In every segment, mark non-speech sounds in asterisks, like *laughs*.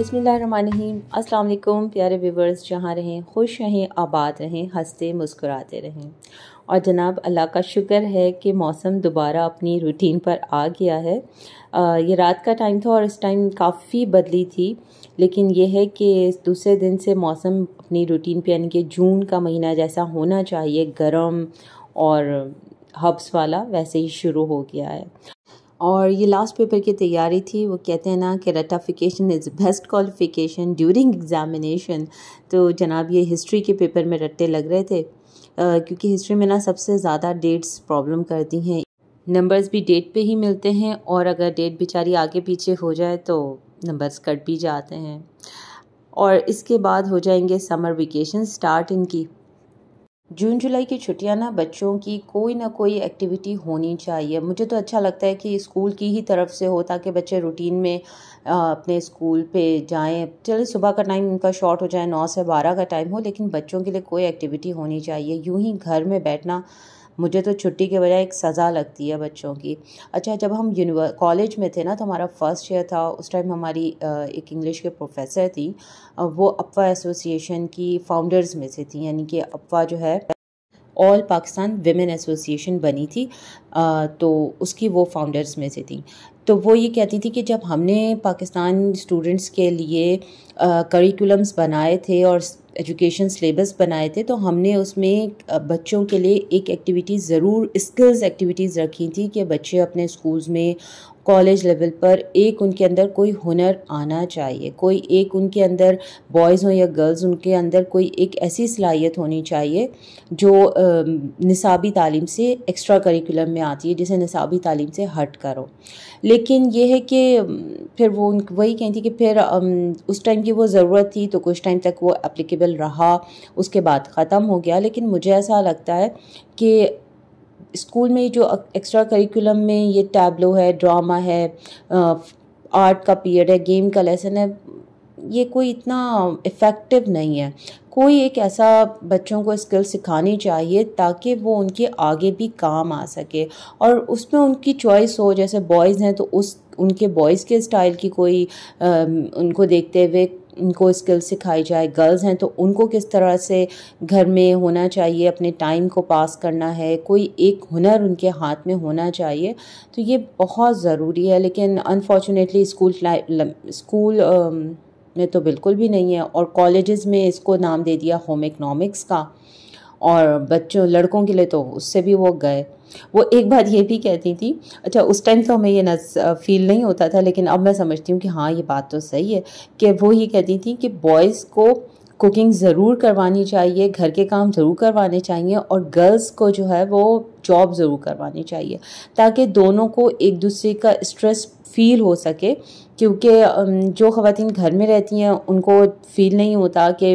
बिसमीम अस्सलाम प्यारे व्यूवर्स जहाँ रहें खुश रहें आबाद रहें हंसते मुस्कुराते रहें और जनाब अल्लाह का शुक्र है कि मौसम दोबारा अपनी रूटीन पर आ गया है आ, ये रात का टाइम था और इस टाइम काफ़ी बदली थी लेकिन यह है कि दूसरे दिन से मौसम अपनी रूटीन पर यानी कि जून का महीना जैसा होना चाहिए गर्म और हब्स वाला वैसे ही शुरू हो गया है और ये लास्ट पेपर की तैयारी थी वो कहते हैं ना कि रटाफिकेशन is best qualification during examination तो जनाब ये हिस्ट्री के पेपर में रट्टे लग रहे थे आ, क्योंकि हिस्ट्री में ना सबसे ज़्यादा डेट्स प्रॉब्लम करती हैं नंबर्स भी डेट पे ही मिलते हैं और अगर डेट बेचारी आगे पीछे हो जाए तो नंबर्स कट भी जाते हैं और इसके बाद हो जाएंगे समर वेकेशन स्टार्ट इनकी जून जुलाई की छुट्टियां ना बच्चों की कोई ना कोई एक्टिविटी होनी चाहिए मुझे तो अच्छा लगता है कि स्कूल की ही तरफ से हो ताकि बच्चे रूटीन में अपने स्कूल पे जाएं चले सुबह का टाइम उनका शॉर्ट हो जाए नौ से बारह का टाइम हो लेकिन बच्चों के लिए कोई एक्टिविटी होनी चाहिए यूं ही घर में बैठना मुझे तो छुट्टी के बजाय एक सज़ा लगती है बच्चों की अच्छा जब हम यूनिवर कॉलेज में थे ना तो हमारा फर्स्ट ईयर था उस टाइम हमारी एक इंग्लिश के प्रोफेसर थी वो अपवा एसोसिएशन की फाउंडर्स में से थी यानी कि अपवा जो है ऑल पाकिस्तान वेमेन एसोसिएशन बनी थी आ, तो उसकी वो फाउंडर्स में से थी तो वो ये कहती थी कि जब हमने पाकिस्तान स्टूडेंट्स के लिए करिकुलम्स बनाए थे और एजुकेशन सिलेबस बनाए थे तो हमने उसमें बच्चों के लिए एक एक्टिविटी ज़रूर स्किल्स एक्टिविटीज़ रखी थी कि बच्चे अपने स्कूल्स में कॉलेज लेवल पर एक उनके अंदर कोई हुनर आना चाहिए कोई एक उनके अंदर बॉयज़ हों या गर्ल्स उनके अंदर कोई एक ऐसी सलाहियत होनी चाहिए जो निसाबी तालीम से एक्स्ट्रा करिकुलम में आती है जिसे निसाबी तालीम से हट करो लेकिन यह है कि फिर वो वही कहती कि फिर उस टाइम की वो ज़रूरत थी तो कुछ टाइम तक वो एप्लीकेबल रहा उसके बाद ख़त्म हो गया लेकिन मुझे ऐसा लगता है कि स्कूल में जो एक्स्ट्रा करिकुलम में ये टैबलो है ड्रामा है आर्ट का पीरियड है गेम का लेसन है ये कोई इतना इफ़ेक्टिव नहीं है कोई एक ऐसा बच्चों को स्किल सिखानी चाहिए ताकि वो उनके आगे भी काम आ सके और उसमें उनकी चॉइस हो जैसे बॉयज़ हैं तो उस उनके बॉयज़ के स्टाइल की कोई आ, उनको देखते हुए इनको स्किल सिखाई जाए गर्ल्स हैं तो उनको किस तरह से घर में होना चाहिए अपने टाइम को पास करना है कोई एक हुनर उनके हाथ में होना चाहिए तो ये बहुत ज़रूरी है लेकिन अनफॉर्चुनेटली स्कूल स्कूल में तो बिल्कुल भी नहीं है और कॉलेजेस में इसको नाम दे दिया होम इकनॉमिक्स का और बच्चों लड़कों के लिए तो उससे भी वो गए वो एक बात ये भी कहती थी अच्छा उस टाइम तो हमें ये नज फील नहीं होता था लेकिन अब मैं समझती हूँ कि हाँ ये बात तो सही है कि वो ये कहती थी कि बॉयज़ को कुकिंग ज़रूर करवानी चाहिए घर के काम ज़रूर करवाने चाहिए और गर्ल्स को जो है वो जॉब ज़रूर करवानी चाहिए ताकि दोनों को एक दूसरे का स्ट्रेस फील हो सके क्योंकि जो ख़वान घर में रहती हैं उनको फील नहीं होता कि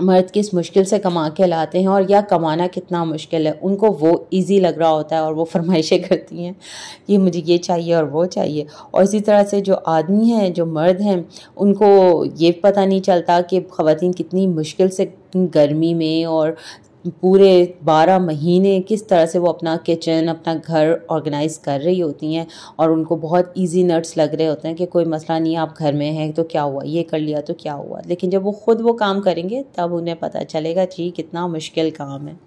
मर्द किस मुश्किल से कमा के लाते हैं और या कमाना कितना मुश्किल है उनको वो इजी लग रहा होता है और वो फरमाइशें करती हैं कि मुझे ये चाहिए और वो चाहिए और इसी तरह से जो आदमी हैं जो मर्द हैं उनको ये पता नहीं चलता कि ख़वान कितनी मुश्किल से गर्मी में और पूरे बारह महीने किस तरह से वो अपना किचन अपना घर ऑर्गेनाइज कर रही होती हैं और उनको बहुत इजी नट्स लग रहे होते हैं कि कोई मसला नहीं आप घर में हैं तो क्या हुआ ये कर लिया तो क्या हुआ लेकिन जब वो ख़ुद वो काम करेंगे तब उन्हें पता चलेगा जी कितना मुश्किल काम है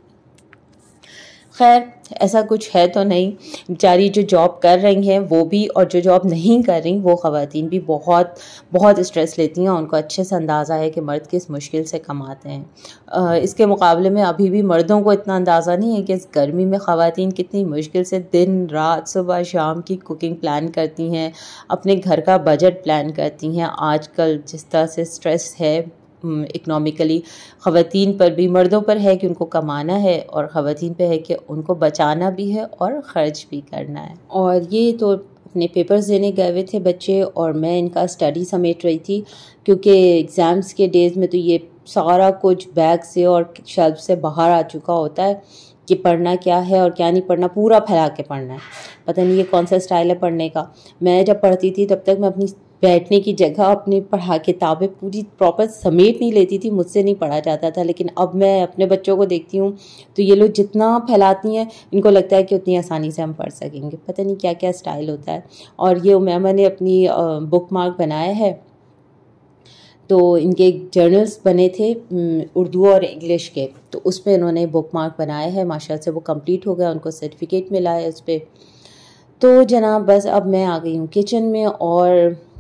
खैर ऐसा कुछ है तो नहीं बेचारी जो जॉब कर रही हैं वो भी और जो जॉब नहीं कर रही वो ख़वान भी बहुत बहुत स्ट्रेस लेती हैं उनको अच्छे से अंदाज़ा है कि मर्द किस मुश्किल से कमाते हैं आ, इसके मुकाबले में अभी भी मर्दों को इतना अंदाज़ा नहीं है कि इस गर्मी में ख़वान कितनी मुश्किल से दिन रात सुबह शाम की कुकिंग प्लान करती हैं अपने घर का बजट प्लान करती हैं आजकल जिस तरह से स्ट्रेस है इकनॉमिकली ख़वान पर भी मर्दों पर है कि उनको कमाना है और ख़वान पर है कि उनको बचाना भी है और ख़र्च भी करना है और ये तो अपने पेपर्स देने गए हुए थे बच्चे और मैं इनका स्टडी समेट रही थी क्योंकि एग्ज़ाम्स के डेज़ में तो ये सारा कुछ बैग से और शेल्फ से बाहर आ चुका होता है कि पढ़ना क्या है और क्या नहीं पढ़ना पूरा फैला के पढ़ना है पता नहीं ये कौन सा स्टाइल है पढ़ने का मैं जब पढ़ती थी तब तक मैं अपनी बैठने की जगह अपने पढ़ा किताबें पूरी प्रॉपर समेट नहीं लेती थी मुझसे नहीं पढ़ा जाता था लेकिन अब मैं अपने बच्चों को देखती हूँ तो ये लोग जितना फैलाती हैं इनको लगता है कि उतनी आसानी से हम पढ़ सकेंगे पता नहीं क्या क्या स्टाइल होता है और ये मैम ने अपनी बुक मार्क बनाया है तो इनके जर्नल्स बने थे उर्दू और इंग्लिश के तो उस पर इन्होंने बुक मार्क बनाया है माशा से वो कंप्लीट हो गया उनको सर्टिफिकेट मिला है उस पर तो जनाब बस अब मैं आ गई हूँ किचन में और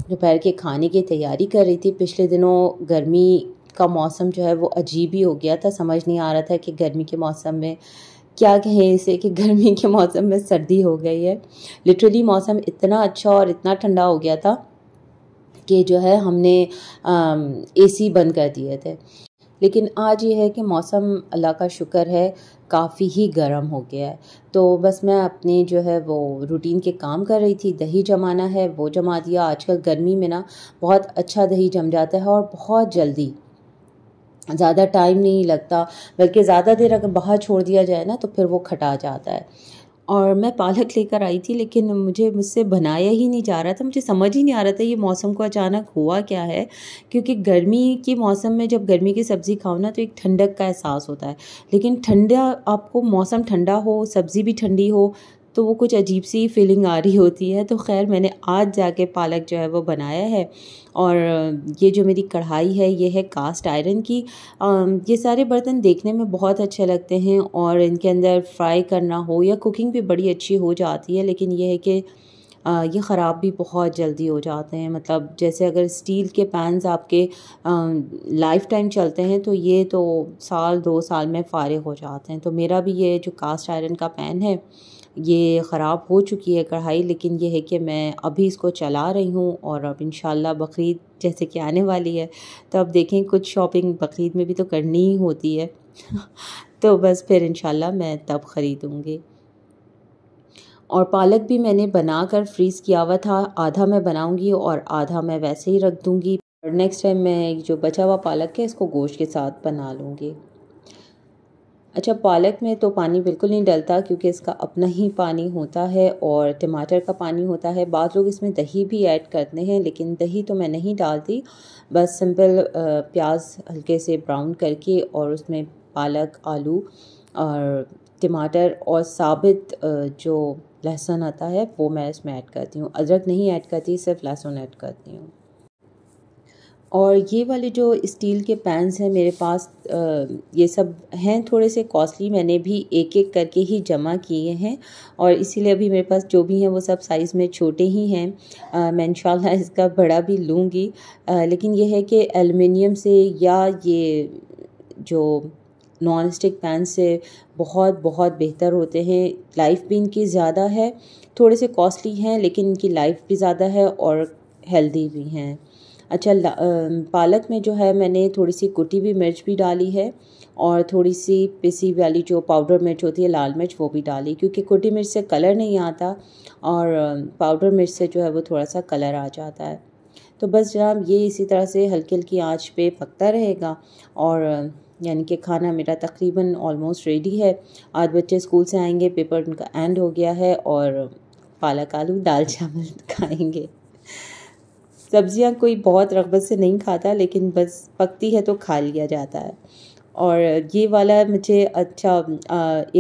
दोपहर के खाने की तैयारी कर रही थी पिछले दिनों गर्मी का मौसम जो है वो अजीब ही हो गया था समझ नहीं आ रहा था कि गर्मी के मौसम में क्या कहें इसे कि गर्मी के मौसम में सर्दी हो गई है लिटरली मौसम इतना अच्छा और इतना ठंडा हो गया था कि जो है हमने एसी बंद कर दिए थे लेकिन आज ये है कि मौसम अल्लाह का शुक्र है काफ़ी ही गर्म हो गया है तो बस मैं अपने जो है वो रूटीन के काम कर रही थी दही जमाना है वो जमा दिया आजकल गर्मी में ना बहुत अच्छा दही जम जाता है और बहुत जल्दी ज़्यादा टाइम नहीं लगता बल्कि ज़्यादा देर अगर बाहर छोड़ दिया जाए ना तो फिर वो खटा जाता है और मैं पालक लेकर आई थी लेकिन मुझे मुझसे बनाया ही नहीं जा रहा था मुझे समझ ही नहीं आ रहा था ये मौसम को अचानक हुआ क्या है क्योंकि गर्मी के मौसम में जब गर्मी की सब्ज़ी खाओ ना तो एक ठंडक का एहसास होता है लेकिन ठंडा आपको मौसम ठंडा हो सब्ज़ी भी ठंडी हो तो वो कुछ अजीब सी फीलिंग आ रही होती है तो खैर मैंने आज जाके पालक जो है वो बनाया है और ये जो मेरी कढ़ाई है ये है कास्ट आयरन की ये सारे बर्तन देखने में बहुत अच्छे लगते हैं और इनके अंदर फ्राई करना हो या कुकिंग भी बड़ी अच्छी हो जाती है लेकिन यह है कि ये ख़राब भी बहुत जल्दी हो जाते हैं मतलब जैसे अगर स्टील के पैंस आपके लाइफ टाइम चलते हैं तो ये तो साल दो साल में फ़ारे हो जाते हैं तो मेरा भी ये जो कास्ट आयरन का पैन है ये ख़राब हो चुकी है कढ़ाई लेकिन ये है कि मैं अभी इसको चला रही हूँ और अब इन बकरीद जैसे कि आने वाली है तो अब देखें कुछ शॉपिंग बकरीद में भी तो करनी ही होती है *laughs* तो बस फिर इन मैं तब ख़रीदूँगी और पालक भी मैंने बना कर फ्रीज़ किया हुआ था आधा मैं बनाऊँगी और आधा मैं वैसे ही रख दूँगी और नेक्स्ट टाइम मैं जो बचा हुआ पालक है इसको गोश्त के साथ बना लूँगी अच्छा पालक में तो पानी बिल्कुल नहीं डलता क्योंकि इसका अपना ही पानी होता है और टमाटर का पानी होता है बाद लोग इसमें दही भी ऐड करते हैं लेकिन दही तो मैं नहीं डालती बस सिंपल प्याज हल्के से ब्राउन करके और उसमें पालक आलू और टमाटर और साबित जो लहसुन आता है वो मैं इसमें ऐड करती हूँ अदरक नहीं ऐड करती सिर्फ लहसुन ऐड करती हूँ और ये वाले जो स्टील के पैंस हैं मेरे पास ये सब हैं थोड़े से कॉस्टली मैंने भी एक एक करके ही जमा किए हैं और इसीलिए अभी मेरे पास जो भी हैं वो सब साइज़ में छोटे ही हैं मैं इन इसका बड़ा भी लूँगी लेकिन यह है कि एलमिनियम से या ये जो नॉन स्टिक पैन से बहुत बहुत बेहतर होते हैं लाइफ भी इनकी ज़्यादा है थोड़े से कॉस्टली हैं लेकिन इनकी लाइफ भी ज़्यादा है और हेल्दी भी हैं अच्छा पालक में जो है मैंने थोड़ी सी कुटी हुई मिर्च भी डाली है और थोड़ी सी पिसी वाली जो पाउडर मिर्च होती है लाल मिर्च वो भी डाली क्योंकि कुटी मिर्च से कलर नहीं आता और पाउडर मिर्च से जो है वो थोड़ा सा कलर आ जाता है तो बस जनाब ये इसी तरह से हल्की हल्की आँच पे पकता रहेगा और यानी कि खाना मेरा तकरीबन ऑलमोस्ट रेडी है आज बच्चे स्कूल से आएंगे पेपर उनका एंड हो गया है और पालक आलू दाल चावल *laughs* खाएंगे सब्जियां कोई बहुत रगबत से नहीं खाता लेकिन बस पकती है तो खा लिया जाता है और ये वाला मुझे अच्छा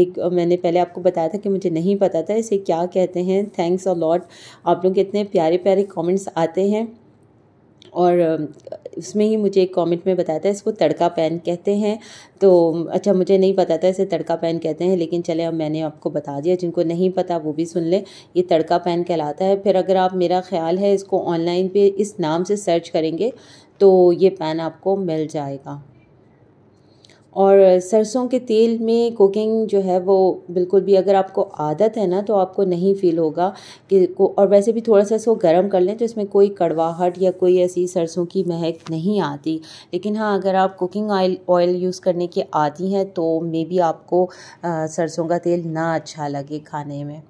एक मैंने पहले आपको बताया था कि मुझे नहीं पता था इसे क्या कहते हैं थैंक्स और लॉट आप लोग इतने प्यारे प्यारे कमेंट्स आते हैं और उसमें ही मुझे एक कॉमेंट में बताया था इसको तड़का पैन कहते हैं तो अच्छा मुझे नहीं पता था इसे तड़का पैन कहते हैं लेकिन चले अब मैंने आपको बता दिया जिनको नहीं पता वो भी सुन लें ये तड़का पैन कहलाता है फिर अगर आप मेरा ख्याल है इसको ऑनलाइन पे इस नाम से सर्च करेंगे तो ये पैन आपको मिल जाएगा और सरसों के तेल में कुकिंग जो है वो बिल्कुल भी अगर आपको आदत है ना तो आपको नहीं फील होगा कि को और वैसे भी थोड़ा सा इसको गर्म कर लें तो इसमें कोई कड़वाहट या कोई ऐसी सरसों की महक नहीं आती लेकिन हाँ अगर आप कुकिंग ऑयल ऑयल यूज़ करने के आती हैं तो मे बी आपको आ, सरसों का तेल ना अच्छा लगे खाने में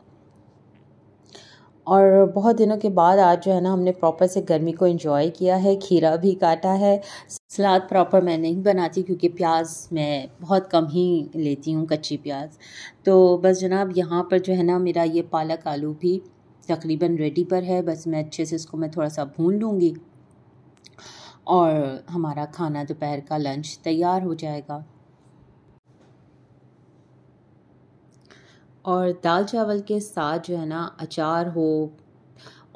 और बहुत दिनों के बाद आज जो है ना हमने प्रॉपर से गर्मी को इन्जॉय किया है खीरा भी काटा है सलाद प्रॉपर मैं नहीं बनाती क्योंकि प्याज मैं बहुत कम ही लेती हूँ कच्ची प्याज तो बस जनाब यहाँ पर जो है ना मेरा ये पालक आलू भी तकरीबन रेडी पर है बस मैं अच्छे से इसको मैं थोड़ा सा भून लूँगी और हमारा खाना दोपहर का लंच तैयार हो जाएगा और दाल चावल के साथ जो है ना अचार हो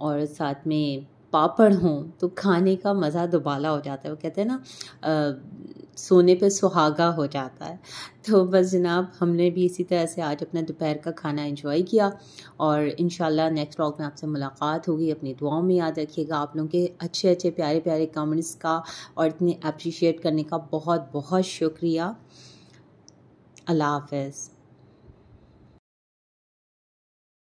और साथ में पापड़ हो तो खाने का मज़ा दुबाला हो जाता है वो कहते हैं ना आ, सोने पे सुहागा हो जाता है तो बस जनाब हमने भी इसी तरह से आज अपना दोपहर का खाना एंजॉय किया और इन नेक्स्ट व्लॉग में आपसे मुलाकात होगी अपनी दुआओं में याद रखिएगा आप लोगों के अच्छे अच्छे प्यारे प्यारे कमेंट्स का और इतने अप्रिशिएट करने का बहुत बहुत शुक्रिया अल्लाह हाफ